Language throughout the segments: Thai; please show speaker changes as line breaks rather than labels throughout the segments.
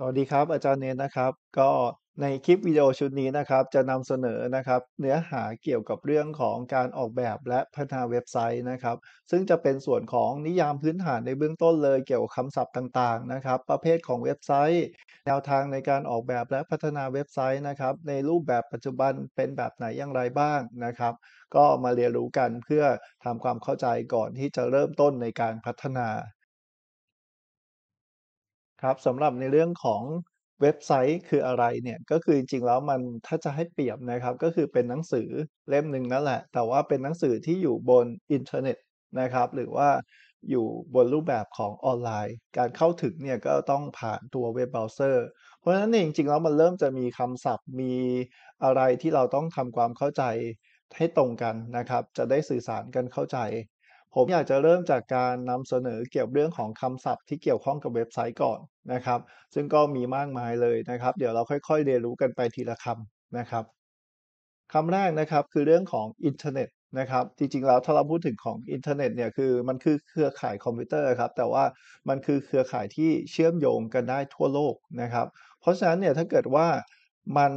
สวัสดีครับ อาจารย์เนนนะครับก็ในคลิปวิดีโอชุดนี้นะครับ จะนำเสนอนะครับเนื้อหาเกี่ยวกับเรื่องของการออกแบบและพัฒนาเว็บไซต์นะครับ ซึ่งจะเป็นส่วนของนิยามพื้นฐานในเบื้องต้นเลยเกี่ยวกับคำศัพท์ต่างๆนะครับ ประเภทของเว็บไซต์แนวทางในการออกแบบและพัฒนาเว็บไซต์นะครับ ในรูปแบบปัจจุบันเป็นแบบไหนอย่างไรบ้างนะครับ ก็มาเรียนรู้กันเพื่อทำความเข้าใจก่อนที่จะเริ่มต้นในการพัฒนาครับสำหรับในเรื่องของเว็บไซต์คืออะไรเนี่ยก็คือจริงๆแล้วมันถ้าจะให้เปรียบนะครับ ก็คือเป็นหนังสือเล่มหนึ่งนั่นแหละ แต่ว่าเป็นหนังสือที่อยู่บนอินเทอร์เน็ตนะครับหรือว่าอยู่บนรูปแบบของออนไลน์ การเข้าถึงเนี่ยก็ต้องผ่านตัวเว็บเบราว์เซอร์เพราะฉะนั้นเองจริงๆ แล้วมันเริ่มจะมีคำศัพท์มีอะไรที่เราต้องทำความเข้าใจให้ตรงกันนะครับ จะได้สื่อสารกันเข้าใจผมอยากจะเริ่มจากการนำเสนอเกี่ยวเรื่องของคำศัพท์ ที่เกี่ยวข้องกับเว็บไซต์ก่อนนะครับ ซึ่งก็มีมากมายเลยนะครับ เดี๋ยวเราค่อย ๆ เรียนรู้กันไปทีละคำนะครับคำแรกนะครับคือเรื่องของอินเทอร์เน็ตนะครับ จริงๆแล้วถ้าเราพูดถึงของอินเทอร์เน็ตเนี่ยคือมันคือเครือข่ายคอมพิวเตอร์ครับ แต่ว่ามันคือเครือข่ายที่เชื่อมโยงกันได้ทั่วโลกนะครับ เพราะฉะนั้นเนี่ยถ้าเกิดว่ามัน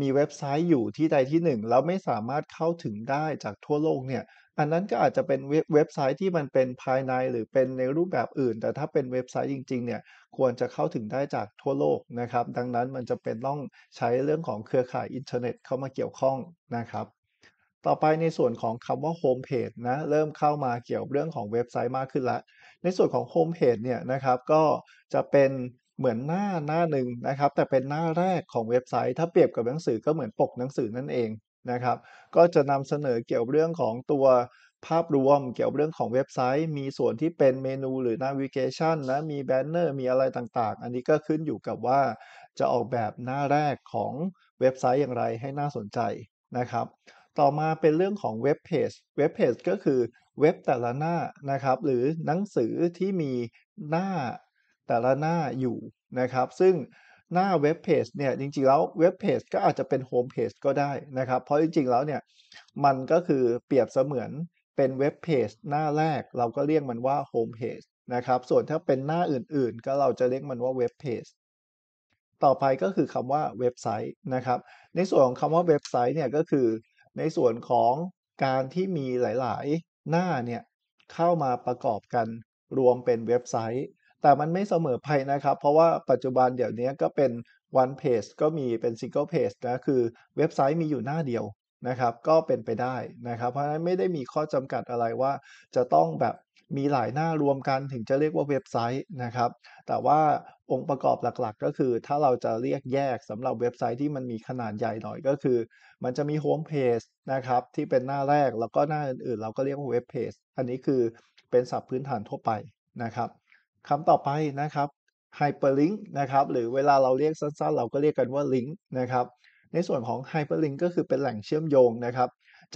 มีเว็บไซต์อยู่ที่ใดที่หนึ่งแล้วไม่สามารถเข้าถึงได้จากทั่วโลกเนี่ยอันนั้นก็อาจจะเป็นเว็บไซต์ที่มันเป็นภายในหรือเป็นในรูปแบบอื่น แต่ถ้าเป็นเว็บไซต์จริงๆเนี่ยควรจะเข้าถึงได้จากทั่วโลกนะครับ ดังนั้นมันจะเป็นต้องใช้เรื่องของเครือข่ายอินเทอร์เน็ตเข้ามาเกี่ยวข้องนะครับ ต่อไปในส่วนของคำว่าโฮมเพจนะ เริ่มเข้ามาเกี่ยวเรื่องของเว็บไซต์มากขึ้นละในส่วนของโฮมเพจเนี่ยนะครับก็จะเป็นเหมือนหน้าหน้าหนึ่งนะครับ แต่เป็นหน้าแรกของเว็บไซต์ ถ้าเปรียบกับหนังสือก็เหมือนปกหนังสือนั่นเองนะครับ ก็จะนำเสนอเกี่ยวเรื่องของตัวภาพรวม เกี่ยวเรื่องของเว็บไซต์ มีส่วนที่เป็นเมนูหรือนาวิเกชันนะมีแบนเนอร์มีอะไรต่าง ๆ อันนี้ก็ขึ้นอยู่กับว่า จะออกแบบหน้าแรกของเว็บไซต์อย่างไรให้น่าสนใจนะครับ ต่อมาเป็นเรื่องของเว็บเพจเว็บเพจก็คือเว็บแต่ละหน้านะครับ หรือหนังสือที่มีหน้าแต่ละหน้าอยู่นะครับ ซึ่งหน้าเว็บเพจเนี่ย จริง ๆแล้วเว็บเพจก็อาจจะเป็นโฮมเพจก็ได้นะครับ เพราะจริง ๆแล้วเนี่ยมันก็คือเปรียบเสมือนเป็นเว็บเพจหน้าแรกเราก็เรียกมันว่าโฮมเพจนะครับ ส่วนถ้าเป็นหน้าอื่นๆ ก็เราจะเรียกมันว่าเว็บเพจต่อไปก็คือคำว่าเว็บไซต์นะครับ ในส่วนของคำว่าเว็บไซต์เนี่ยก็คือในส่วนของการที่มีหลายๆหน้าเนี่ยเข้ามาประกอบกันรวมเป็นเว็บไซต์แต่มันไม่เสมอไปนะครับ เพราะว่าปัจจุบันเดี๋ยวนี้ก็เป็น one page ก็มีเป็น single page นะ คือเว็บไซต์มีอยู่หน้าเดียวนะครับ ก็เป็นไปได้นะครับ เพราะฉะนั้นไม่ได้มีข้อจำกัดอะไรว่าจะต้องแบบมีหลายหน้ารวมกันถึงจะเรียกว่าเว็บไซต์นะครับ แต่ว่าองค์ประกอบหลักๆ ก็คือ ถ้าเราจะเรียกแยกสำหรับเว็บไซต์ที่มันมีขนาดใหญ่หน่อยก็คือ มันจะมีโฮมเพจนะครับที่เป็นหน้าแรกแล้วก็หน้าอื่นๆ เราก็เรียกว่าเว็บเพจ อันนี้คือเป็นศัพท์พื้นฐานทั่วไปนะครับคำต่อไปนะครับ hyperlink นะครับหรือเวลาเราเรียกสั้น ๆ เราก็เรียกกันว่า link นะครับในส่วนของ hyperlink ก็คือเป็นแหล่งเชื่อมโยงนะครับ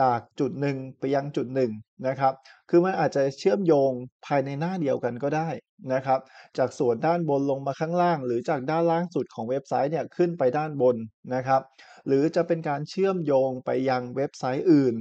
จากจุดหนึ่งไปยังจุดหนึ่งนะครับคือมันอาจจะเชื่อมโยงภายในหน้าเดียวกันก็ได้นะครับ จากส่วนด้านบนลงมาข้างล่างหรือจากด้านล่างสุดของเว็บไซต์เนี่ยขึ้นไปด้านบนนะครับ หรือจะเป็นการเชื่อมโยงไปยังเว็บไซต์อื่น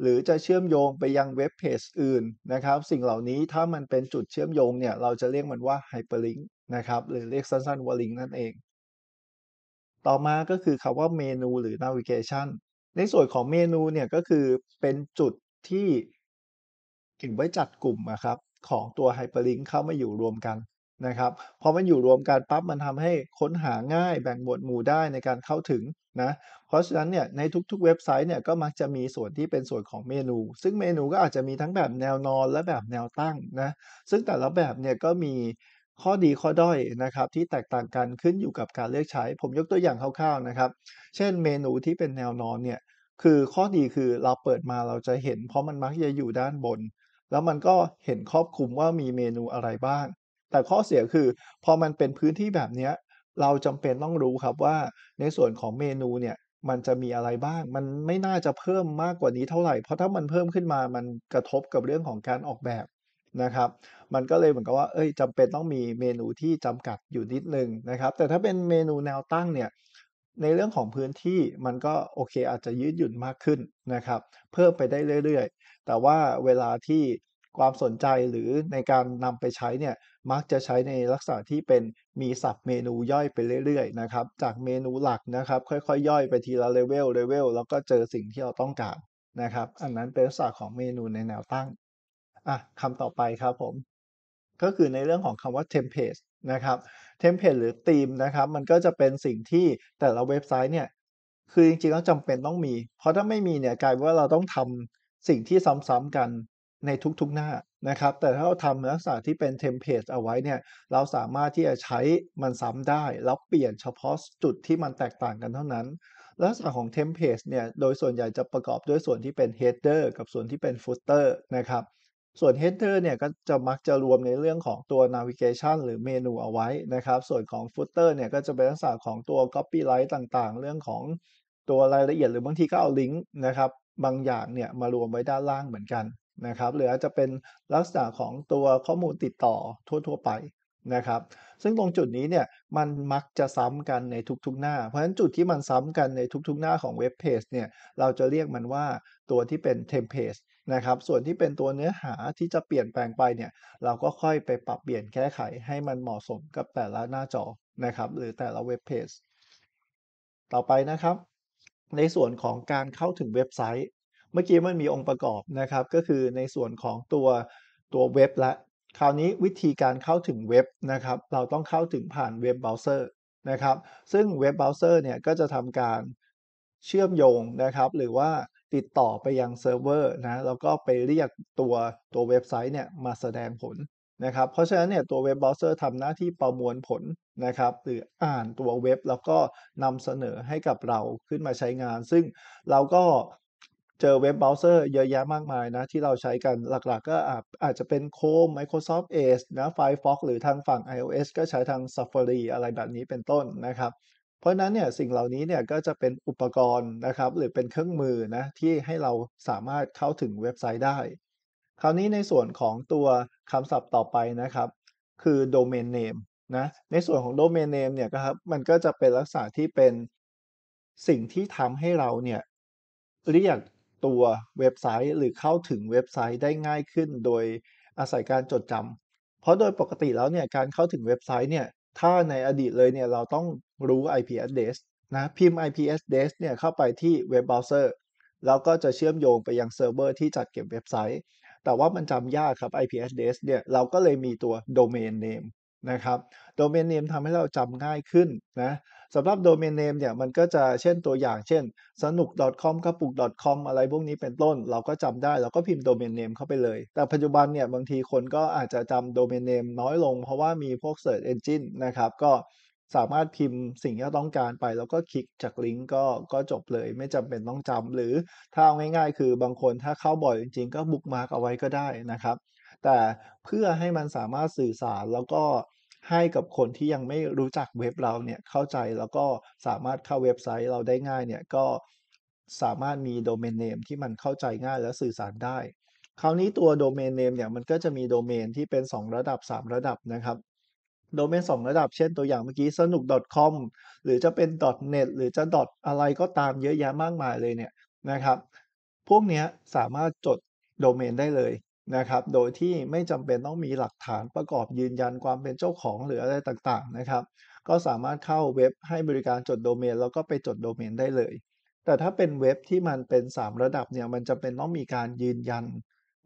หรือจะเชื่อมโยงไปยังเว็บเพจอื่นนะครับ สิ่งเหล่านี้ถ้ามันเป็นจุดเชื่อมโยงเนี่ย เราจะเรียกมันว่าไฮเปอร์ลิงก์นะครับ หรือเรียกสั้นๆว่าลิงก์นั่นเอง ต่อมาก็คือคำว่าเมนูหรือนาวิเกชันในส่วนของเมนูเนี่ยก็คือเป็นจุดที่เก็บไว้จัดกลุ่มนะครับ ของตัวไฮเปอร์ลิงก์เข้ามาอยู่รวมกันนะครับ พอมันอยู่รวมกันปั๊บ มันทำให้ค้นหาง่ายแบ่งหมวดหมู่ได้ในการเข้าถึงนะ เพราะฉะนั้นเนี่ยในทุกๆเว็บไซต์เนี่ยก็มักจะมีส่วนที่เป็นส่วนของเมนู ซึ่งเมนูก็อาจจะมีทั้งแบบแนวนอนและแบบแนวตั้งนะซึ่งแต่ละแบบเนี่ยก็มีข้อดีข้อด้อยนะครับที่แตกต่างกันขึ้นอยู่กับการเลือกใช้ ผมยกตัวอย่างคร่าวๆนะครับเช่นเมนูที่เป็นแนวนอนเนี่ยคือข้อดีคือเราเปิดมาเราจะเห็น เพราะมันมักจะอยู่ด้านบน แล้วมันก็เห็นครอบคลุมว่ามีเมนูอะไรบ้างแต่ข้อเสียคือ พอมันเป็นพื้นที่แบบนี้เราจำเป็นต้องรู้ครับว่าในส่วนของเมนูเนี่ยมันจะมีอะไรบ้าง มันไม่น่าจะเพิ่มมากกว่านี้เท่าไหร่เพราะถ้ามันเพิ่มขึ้นมามันกระทบกับเรื่องของการออกแบบนะครับ มันก็เลยเหมือนกับว่าเอ้ยจำเป็นต้องมีเมนูที่จำกัดอยู่นิดนึงนะครับ แต่ถ้าเป็นเมนูแนวตั้งเนี่ยในเรื่องของพื้นที่มันก็โอเคอาจจะยืดหยุ่นมากขึ้นนะครับ เพิ่มไปได้เรื่อยๆแต่ว่าเวลาที่ความสนใจหรือในการนำไปใช้เนี่ยมักจะใช้ในลักษณะที่เป็นมีสับเมนูย่อยไปเรื่อยๆนะครับ จากเมนูหลักนะครับ ค่อยๆ ย่อยไปทีละเลเวลเลเวลแล้วก็เจอสิ่งที่เราต้องการนะครับ อันนั้นเป็นลักษณะของเมนูในแนวตั้งอ่ะคำต่อไปครับผม ก็คือในเรื่องของคำว่า template นะครับ template หรือธีมนะครับมันก็จะเป็นสิ่งที่แต่ละเว็บไซต์เนี่ยคือจริงๆแล้วจำเป็นต้องมี เพราะถ้าไม่มีเนี่ยกลายว่าเราต้องทำสิ่งที่ซ้ำๆกันในทุกๆหน้านะครับ แต่ถ้าเราทำลักษณะที่เป็นเทมเพลตเอาไว้เนี่ยเราสามารถที่จะใช้มันซ้ำได้แล้วเปลี่ยนเฉพาะจุดที่มันแตกต่างกันเท่านั้น ลักษณะของเทมเพลตเนี่ยโดยส่วนใหญ่จะประกอบด้วยส่วนที่เป็นเฮดเดอร์กับส่วนที่เป็นฟุตเตอร์นะครับส่วนเฮดเดอร์เนี่ยก็จะมักจะรวมในเรื่องของตัวนาวิเกชันหรือเมนูเอาไว้นะครับ ส่วนของฟุตเตอร์เนี่ยก็จะเป็นลักษณะของตัวก๊อปปี้ไลท์ต่างๆ เรื่องของตัวรายละเอียดหรือบางทีก็เอาลิงก์นะครับบางอย่างเนี่ยมารวมไว้ด้านล่างเหมือนกันนะครับหรืออาจจะเป็นลักษณะของตัวข้อมูลติดต่อทั่ว ๆ ไปนะครับ ซึ่งตรงจุดนี้เนี่ยมันมักจะซ้ำกันในทุกๆ หน้าเพราะฉะนั้นจุดที่มันซ้ำกันในทุกๆหน้าของเว็บเพจเนี่ยเราจะเรียกมันว่าตัวที่เป็นเทมเพจนะครับส่วนที่เป็นตัวเนื้อหาที่จะเปลี่ยนแปลงไปเนี่ยเราก็ค่อยไปปรับเปลี่ยนแก้ไขให้มันเหมาะสมกับแต่ละหน้าจอนะครับหรือแต่ละเว็บเพจต่อไปนะครับ ในส่วนของการเข้าถึงเว็บไซต์เมื่อกี้มันมีองค์ประกอบนะครับ ก็คือในส่วนของตัวตัวเว็บละ คราวนี้วิธีการเข้าถึงเว็บนะครับ เราต้องเข้าถึงผ่านเว็บเบราว์เซอร์ นะครับ ซึ่งเว็บเบราว์เซอร์เนี่ยก็จะทำการเชื่อมโยงนะครับ หรือว่าติดต่อไปยังเซิร์ฟเวอร์นะแล้วก็ไปเรียกตัวตัวเว็บไซต์เนี่ยมาแสดงผลนะครับ เพราะฉะนั้นเนี่ยตัวเว็บเบราว์เซอร์ทำหน้าที่ประมวลผลนะครับหรืออ่านตัวเว็บแล้วก็นำเสนอให้กับเราขึ้นมาใช้งาน ซึ่งเราก็เจอเว็บเบราว์เซอร์เยอะแยะมากมายนะที่เราใช้กันหลัก ๆ ก็อาจจะเป็น Chrome Microsoft Edge นะ Firefox หรือทางฝั่ง iOS ก็ใช้ทาง Safari อะไรแบบนี้เป็นต้นนะครับ เพราะนั้นเนี่ยสิ่งเหล่านี้เนี่ยก็จะเป็นอุปกรณ์นะครับ หรือเป็นเครื่องมือนะที่ให้เราสามารถเข้าถึงเว็บไซต์ได้ คราวนี้ในส่วนของตัวคำศัพท์ต่อไปนะครับ คือ domain name นะในส่วนของ domain name เนี่ยครับมันก็จะเป็นลักษณะที่เป็นสิ่งที่ทำให้เราเนี่ยเรียกตัวเว็บไซต์หรือเข้าถึงเว็บไซต์ได้ง่ายขึ้นโดยอาศัยการจดจำ เพราะโดยปกติแล้วเนี่ยการเข้าถึงเว็บไซต์เนี่ยถ้าในอดีตเลยเนี่ยเราต้องรู้ IP address นะพิมพ์ IP address เนี่ยเข้าไปที่เว็บเบราว์เซอร์แล้วก็จะเชื่อมโยงไปยังเซิร์ฟเวอร์ที่จัดเก็บเว็บไซต์ แต่ว่ามันจำยากครับ IP address เนี่ยเราก็เลยมีตัว domain name นะครับโดเมนเนมทำให้เราจำง่ายขึ้นนะสำหรับโดเมนเนมเนี่ยมันก็จะเช่นตัวอย่างเช่นสนุก .com กระปุก .com อะไรพวกนี้เป็นต้น เราก็จำได้เราก็พิมพ์โดเมนเนมเข้าไปเลยแต่ปัจจุบันเนี่ยบางทีคนก็อาจจะจำโดเมนเนมน้อยลง เพราะว่ามีพวก Search Engine นะครับ ก็สามารถพิมพ์สิ่งที่ต้องการไป แล้วก็คลิกจากลิงก์ก็ก็จบเลยไม่จำเป็นต้องจำ หรือถ้าเอาง่ายๆ คือบางคนถ้าเข้าบ่อยจริงๆก็บุ๊กมาร์กเอาไว้ก็ได้นะครับแต่เพื่อให้มันสามารถสื่อสารแล้วก็ให้กับคนที่ยังไม่รู้จักเว็บเราเนี่ยเข้าใจแล้วก็สามารถเข้าเว็บไซต์เราได้ง่ายเนี่ยก็สามารถมีโดเมนเนมที่มันเข้าใจง่ายและสื่อสารได้ คราวนี้ตัวโดเมนเนมเนี่ยมันก็จะมีโดเมนที่เป็น2 ระดับ 3 ระดับนะครับ โดเมน2ระดับเช่นตัวอย่างเมื่อกี้สนุก .com หรือจะเป็น .net หรือจะอะไรก็ตามเยอะแยะมากมายเลยเนี่ยนะครับ พวกนี้สามารถจดโดเมนได้เลยนะครับ โดยที่ไม่จำเป็นต้องมีหลักฐานประกอบยืนยันความเป็นเจ้าของหรืออะไรต่างๆนะครับ ก็สามารถเข้าเว็บให้บริการจดโดเมน แล้วก็ไปจดโดเมนได้เลย แต่ถ้าเป็นเว็บที่มันเป็น 3 ระดับเนี่ยมันจะเป็นต้องมีการยืนยัน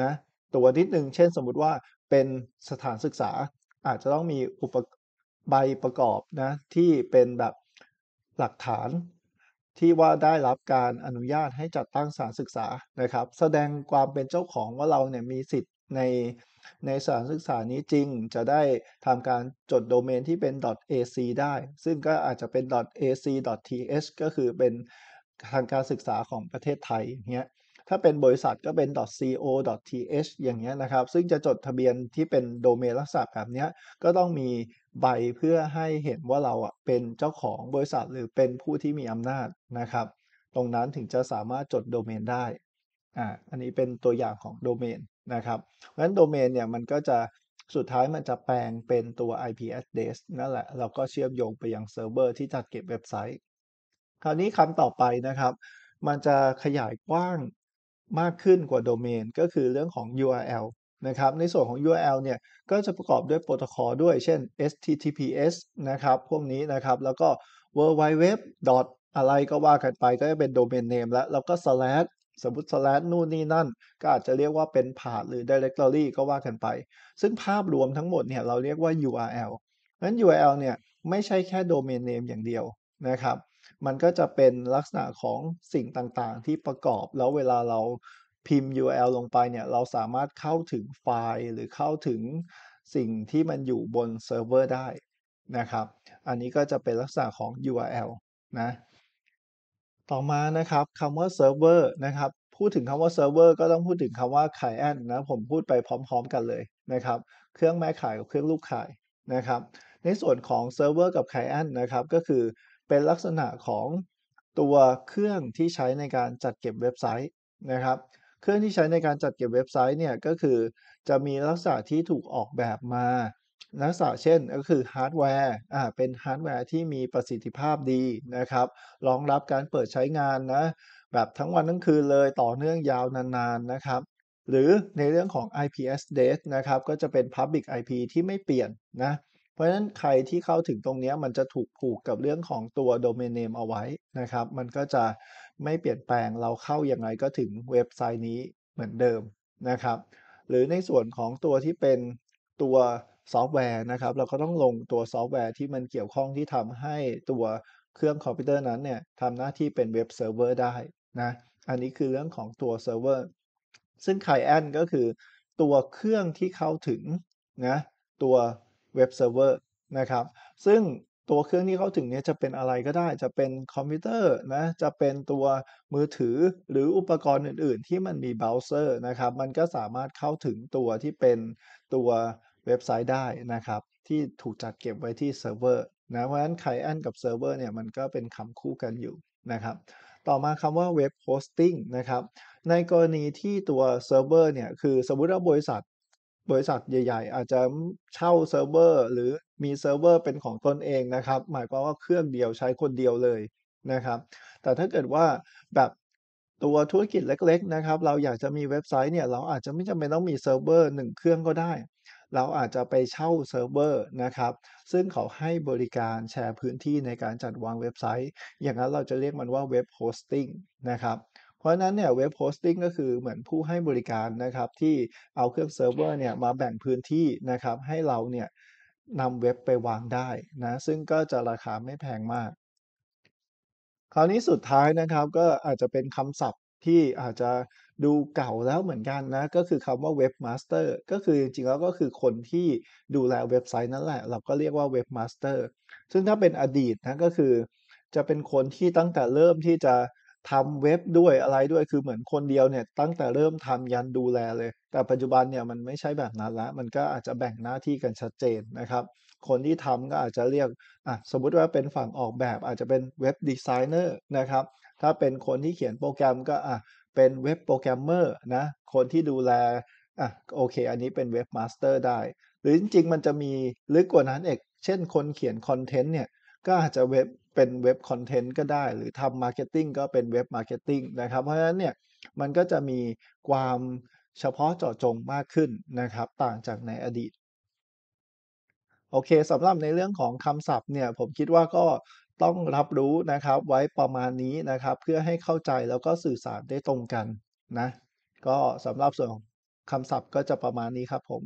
นะ ตัวนิดนึ่งเช่น สมมุติว่าเป็นสถานศึกษา อาจจะต้องมีอุปใบประกอบนะที่เป็นแบบหลักฐานที่ว่าได้รับการอนุญาตให้จัดตั้งสถานศึกษานะครับ แสดงความเป็นเจ้าของว่าเราเนี่ยมีสิทธิ์ใน ในสถานศึกษานี้จริง จะได้ทำการจดโดเมนที่เป็น .ac ได้ ซึ่งก็อาจจะเป็น .ac.th ก็คือเป็นทางการศึกษาของประเทศไทยอย่างเงี้ยถ้าเป็นบริษัทก็เป็น .co.th อย่างเงี้ยนะครับ ซึ่งจะจดทะเบียนที่เป็นโดเมนลักษณะแบบเนี้ย ก็ต้องมีใบเพื่อให้เห็นว่าเราอ่ะเป็นเจ้าของบริษัทหรือเป็นผู้ที่มีอำนาจนะครับ ตรงนั้นถึงจะสามารถจดโดเมนได้ อ่า อันนี้เป็นตัวอย่างของโดเมนนะครับเพราะฉะนั้นโดเมนเนี่ยมันก็จะสุดท้ายมันจะแปลงเป็นตัว IP address นั่นแหละ เราก็เชื่อมโยงไปยังเซิร์ฟเวอร์ที่จัดเก็บเว็บไซต์ คราวนี้คำต่อไปนะครับ มันจะขยายกว้างมากขึ้นกว่าโดเมนก็คือเรื่องของ URL นะครับ ในส่วนของ URL เนี่ยก็จะประกอบด้วยโปรโตคอลด้วยเช่น HTTPS นะครับพวกนี้นะครับแล้วก็ www. อะไรก็ว่ากันไปก็จะเป็นโดเมนเนมแล้วแล้วก็ slash สมมติ slash นู่นนี่นั่นก็อาจจะเรียกว่าเป็น path หรือ directory ก็ว่ากันไป ซึ่งภาพรวมทั้งหมดเนี่ยเราเรียกว่า URL นั้น URL เนี่ยไม่ใช่แค่โดเมนเนมอย่างเดียวนะครับมันก็จะเป็นลักษณะของสิ่งต่างๆ ที่ประกอบ แล้วเวลาเราพิมพ์ URL ลงไปเนี่ยเราสามารถเข้าถึงไฟล์ หรือเข้าถึงสิ่งที่มันอยู่บนเซิร์ฟเวอร์ได้นะครับ อันนี้ก็จะเป็นลักษณะของ URL นะต่อมานะครับคำว่าเซิร์ฟเวอร์นะครับ พูดถึงคำว่าเซิร์ฟเวอร์ก็ต้องพูดถึงคำว่าขายแอนนะผมพูดไปพร้อมๆ กันเลยนะครับ เครื่องแม่ขายกับเครื่องลูกขายนะครับ ในส่วนของเซิร์ฟเวอร์กับขายแอนนะครับก็คือเป็นลักษณะของตัวเครื่องที่ใช้ในการจัดเก็บเว็บไซต์นะครับ เครื่องที่ใช้ในการจัดเก็บเว็บไซต์เนี่ยก็คือจะมีลักษณะที่ถูกออกแบบมา ลักษณะเช่นก็คือฮาร์ดแวร์ อ่า เป็นฮาร์ดแวร์ที่มีประสิทธิภาพดีนะครับ รองรับการเปิดใช้งานนะ แบบทั้งวันทั้งคืนเลยต่อเนื่องยาวนานๆนะครับ หรือในเรื่องของ IP address นะครับ ก็จะเป็น Public IP ที่ไม่เปลี่ยนนะเพราะฉะนั้นใครที่เข้าถึงตรงนี้มันจะถูกผูกกับเรื่องของตัวโดเมนเนมเอาไว้นะครับ มันก็จะไม่เปลี่ยนแปลงเราเข้าอย่างไรก็ถึงเว็บไซต์นี้เหมือนเดิมนะครับ หรือในส่วนของตัวที่เป็นตัวซอฟต์แวร์นะครับ เราก็ต้องลงตัวซอฟต์แวร์ที่มันเกี่ยวข้องที่ทำให้ตัวเครื่องคอมพิวเตอร์นั้นเนี่ยทำหน้าที่เป็นเว็บเซิร์ฟเวอร์ได้นะ อันนี้คือเรื่องของตัวเซิร์ฟเวอร์ ซึ่งไคลแอนก็คือตัวเครื่องที่เข้าถึงนะตัวเว็บเซิร์ฟเวอร์ นะครับ ซึ่งตัวเครื่องที่เข้าถึงเนี่ยจะเป็นอะไรก็ได้จะเป็นคอมพิวเตอร์นะ จะเป็นตัวมือถือหรืออุปกรณ์อื่น ๆ ที่มันมีเบราว์เซอร์นะครับ มันก็สามารถเข้าถึงตัวที่เป็นตัวเว็บไซต์ได้นะครับที่ถูกจัดเก็บไว้ที่เซิร์ฟเวอร์นะเพราะฉะนั้นไคลเอนต์กับเซิร์ฟเวอร์เนี่ย มันก็เป็นคำคู่กันอยู่นะครับต่อมาคำว่าเว็บโฮสติ้งนะครับในกรณีที่ตัวเซิร์ฟเวอร์เนี่ยคือสมมติว่าบริษัทบริษัทใหญ่ ๆ อาจจะเช่าเซิร์ฟเวอร์หรือมีเซิร์ฟเวอร์เป็นของตนเองนะครับหมายความว่าเครื่องเดียวใช้คนเดียวเลยนะครับ แต่ถ้าเกิดว่าแบบตัวธุรกิจเล็ก ๆ นะครับ เราอยากจะมีเว็บไซต์เนี่ยเราอาจจะไม่จำเป็นต้องมีเซิร์ฟเวอร์หนึ่งเครื่องก็ได้เราอาจจะไปเช่าเซิร์ฟเวอร์นะครับซึ่งเขาให้บริการแชร์พื้นที่ในการจัดวางเว็บไซต์ อย่างนั้นเราจะเรียกมันว่าเว็บโฮสติ้งนะครับเพราะนั้นเนี่ยเว็บโฮสติ้งก็คือเหมือนผู้ให้บริการนะครับ ที่เอาเครื่องเซิร์ฟเวอร์เนี่ยมาแบ่งพื้นที่นะครับให้เราเนี่ยนำเว็บไปวางได้นะซึ่งก็จะราคาไม่แพงมาก คราวนี้สุดท้ายนะครับก็อาจจะเป็นคำศัพท์ที่อาจจะดูเก่าแล้วเหมือนกันนะ ก็คือคำว่าเว็บมาสเตอร์ก็คือจริงๆแล้วก็คือคนที่ดูแลเว็บไซต์นั่นแหละ เราก็เรียกว่าเว็บมาสเตอร์ซึ่งถ้าเป็นอดีตนะก็คือจะเป็นคนที่ตั้งแต่เริ่มที่จะทำเว็บด้วยอะไรด้วยคือเหมือนคนเดียวเนี่ยตั้งแต่เริ่มทำยันดูแลเลย แต่ปัจจุบันเนี่ยมันไม่ใช่แบบนั้นละมันก็อาจจะแบ่งหน้าที่กันชัดเจนนะครับ คนที่ทำก็อาจจะเรียกอ่ะสมมติว่าเป็นฝั่งออกแบบอาจจะเป็นเว็บดีไซเนอร์นะครับถ้าเป็นคนที่เขียนโปรแกรมก็อ่ะเป็นเว็บโปรแกรมเมอร์นะ คนที่ดูแลอ่ะโอเค อันนี้เป็นเว็บมาสเตอร์ ได้ หรือจริง ๆ มันจะมีลึกกว่านั้นเอกเช่น คนเขียนคอนเทนต์เนี่ยก็อาจจะเว็บเป็นเว็บคอนเทนต์ก็ได้ หรือทำมาร์เก็ตติ้งก็เป็นเว็บมาร์เก็ตติ้งนะครับ เพราะฉะนั้นเนี่ยมันก็จะมีความเฉพาะเจาะจงมากขึ้นนะครับ ต่างจากในอดีตโอเคสำหรับในเรื่องของคำศัพท์เนี่ยผมคิดว่าก็ต้องรับรู้นะครับ ไว้ประมาณนี้นะครับ เพื่อให้เข้าใจแล้วก็สื่อสารได้ตรงกันนะก็สำหรับส่วนองคำศัพท์ก็จะประมาณนี้ครับผม